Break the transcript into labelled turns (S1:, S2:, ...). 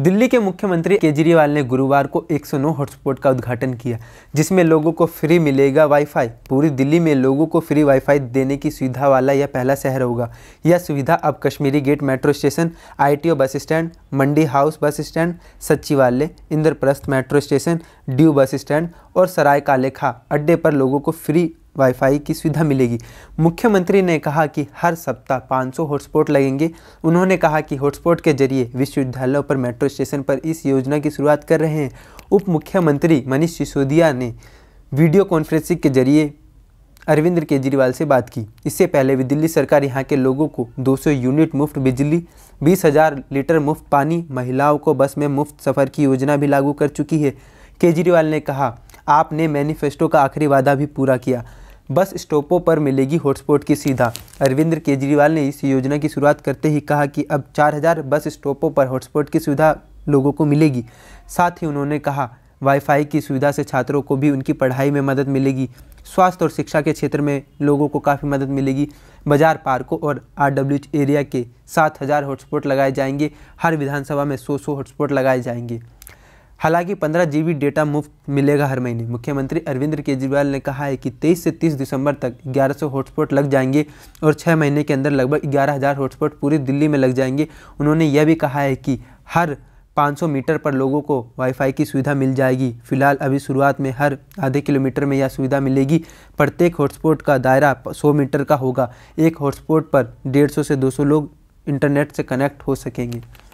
S1: दिल्ली के मुख्यमंत्री केजरीवाल ने गुरुवार को 109 हॉटस्पॉट का उद्घाटन किया जिसमें लोगों को फ्री मिलेगा वाईफाई पूरी दिल्ली में लोगों को फ्री वाईफाई देने की सुविधा वाला यह पहला शहर होगा यह सुविधा अब Kashmere Gate metro station ITO bus stand Mandi House bus stand Sachivalaya Indraprastha metro station ड्यू बस स्टैंड और सराय कालेखा खा अड्डे पर लोगों को फ्री वाईफाई की सुविधा मिलेगी मुख्यमंत्री ने कहा कि हर सप्ताह 500 हॉटस्पॉट लगेंगे उन्होंने कहा कि हॉटस्पॉट के जरिए विश्वविद्यालयों पर मेट्रो स्टेशन पर इस योजना की शुरुआत कर रहे हैं उप मुख्यमंत्री मनीष सिसोदिया ने वीडियो कॉन्फ्रेंसिंग के जरिए अरविंद केजरीवाल से बात की इससे पहले भी दिल्ली सरकार यहाँ के लोगों को 200 यूनिट मुफ्त बिजली बीस हज़ार लीटर मुफ्त पानी महिलाओं को बस में मुफ्त सफ़र की योजना भी लागू कर चुकी है केजरीवाल ने कहा आपने मैनिफेस्टो का आखिरी वादा भी पूरा किया बस स्टॉपों पर मिलेगी हॉटस्पॉट की सीधा अरविंद केजरीवाल ने इस योजना की शुरुआत करते ही कहा कि अब 4000 बस स्टॉपों पर हॉटस्पॉट की सुविधा लोगों को मिलेगी साथ ही उन्होंने कहा वाईफाई की सुविधा से छात्रों को भी उनकी पढ़ाई में मदद मिलेगी स्वास्थ्य और शिक्षा के क्षेत्र में लोगों को काफ़ी मदद मिलेगी बाजार पार्कों और आर एरिया के सात हज़ार हॉटस्पॉट लगाए जाएंगे हर विधानसभा में सौ सौ हॉटस्पॉट लगाए जाएंगे हालांकि 15 जीबी डेटा मुफ्त मिलेगा हर महीने मुख्यमंत्री अरविंद केजरीवाल ने कहा है कि 23 से 30 दिसंबर तक 1100 हॉटस्पॉट लग जाएंगे और छः महीने के अंदर लगभग 11000 हॉटस्पॉट पूरी दिल्ली में लग जाएंगे उन्होंने यह भी कहा है कि हर 500 मीटर पर लोगों को वाईफाई की सुविधा मिल जाएगी फिलहाल अभी शुरुआत में हर आधे किलोमीटर में यह सुविधा मिलेगी प्रत्येक हॉटस्पॉट का दायरा सौ मीटर का होगा एक हॉटस्पॉट पर डेढ़ से दो लोग इंटरनेट से कनेक्ट हो सकेंगे